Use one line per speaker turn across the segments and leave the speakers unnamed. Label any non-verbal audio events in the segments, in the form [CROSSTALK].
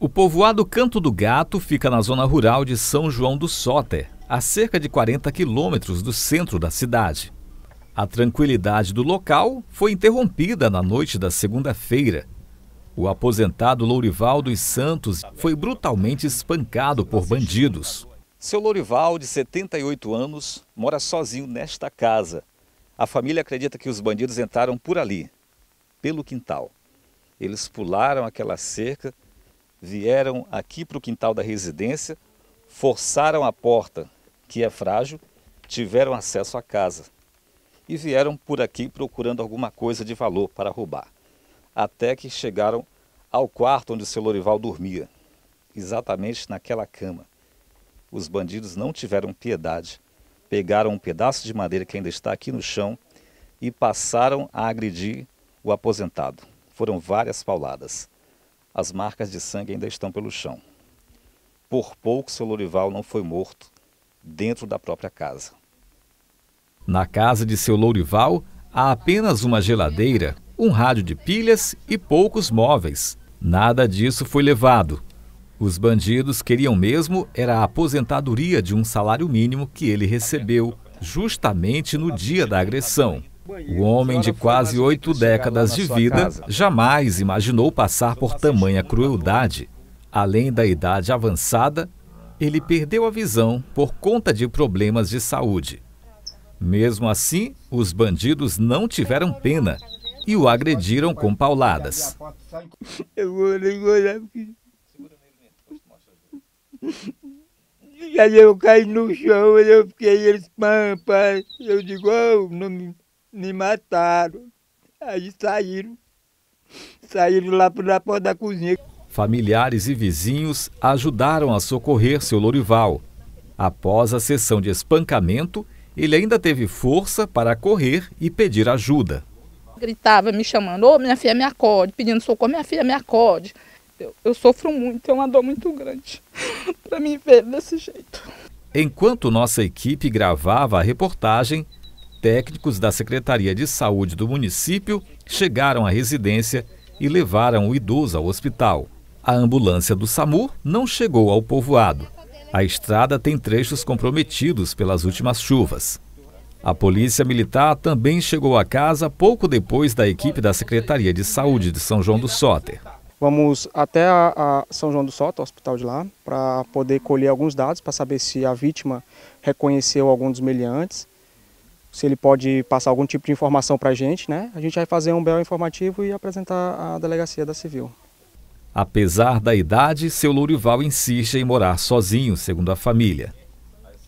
O povoado Canto do Gato fica na zona rural de São João do Soter, a cerca de 40 quilômetros do centro da cidade. A tranquilidade do local foi interrompida na noite da segunda-feira. O aposentado Lourival dos Santos foi brutalmente espancado por bandidos. Seu Lourival, de 78 anos, mora sozinho nesta casa. A família acredita que os bandidos entraram por ali, pelo quintal. Eles pularam aquela cerca vieram aqui para o quintal da residência, forçaram a porta, que é frágil, tiveram acesso à casa e vieram por aqui procurando alguma coisa de valor para roubar, até que chegaram ao quarto onde o seu Lorival dormia, exatamente naquela cama. Os bandidos não tiveram piedade, pegaram um pedaço de madeira que ainda está aqui no chão e passaram a agredir o aposentado. Foram várias pauladas as marcas de sangue ainda estão pelo chão. Por pouco seu Lourival não foi morto dentro da própria casa. Na casa de seu Lourival, há apenas uma geladeira, um rádio de pilhas e poucos móveis. Nada disso foi levado. Os bandidos queriam mesmo era a aposentadoria de um salário mínimo que ele recebeu justamente no dia da agressão. O homem de quase oito décadas de vida jamais imaginou passar por tamanha crueldade. Além da idade avançada, ele perdeu a visão por conta de problemas de saúde. Mesmo assim, os bandidos não tiveram pena e o agrediram com pauladas. Eu vou eu caí no chão, eu fiquei, eles, pai, eu digo, oh, não me me mataram. Aí saíram. Saíram lá para porta da cozinha. Familiares e vizinhos ajudaram a socorrer seu Lorival. Após a sessão de espancamento, ele ainda teve força para correr e pedir ajuda.
Gritava me chamando, ô oh, minha filha me acorde, pedindo socorro, minha filha me acorde. Eu, eu sofro muito, é uma dor muito grande [LAUGHS] para me ver desse jeito.
Enquanto nossa equipe gravava a reportagem, técnicos da Secretaria de Saúde do município chegaram à residência e levaram o idoso ao hospital. A ambulância do SAMU não chegou ao povoado. A estrada tem trechos comprometidos pelas últimas chuvas. A Polícia Militar também chegou à casa pouco depois da equipe da Secretaria de Saúde de São João do Soter. Vamos até a, a São João do Soter, hospital de lá, para poder colher alguns dados, para saber se a vítima reconheceu algum dos meliantes se ele pode passar algum tipo de informação para a gente, né? A gente vai fazer um belo informativo e apresentar à delegacia da Civil. Apesar da idade, seu Lourival insiste em morar sozinho, segundo a família.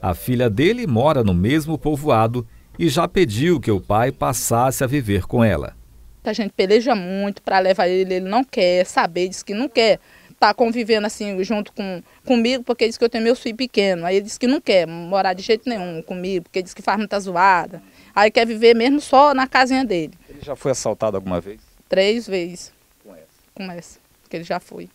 A filha dele mora no mesmo povoado e já pediu que o pai passasse a viver com ela.
A gente peleja muito para levar ele, ele não quer saber, diz que não quer tá convivendo assim junto com, comigo, porque diz que eu tenho meu filho pequeno. Aí ele diz que não quer morar de jeito nenhum comigo, porque diz que faz muita zoada. Aí quer viver mesmo só na casinha dele. Ele
já foi assaltado alguma vez?
Três vezes. Com essa? Com essa, porque ele já foi.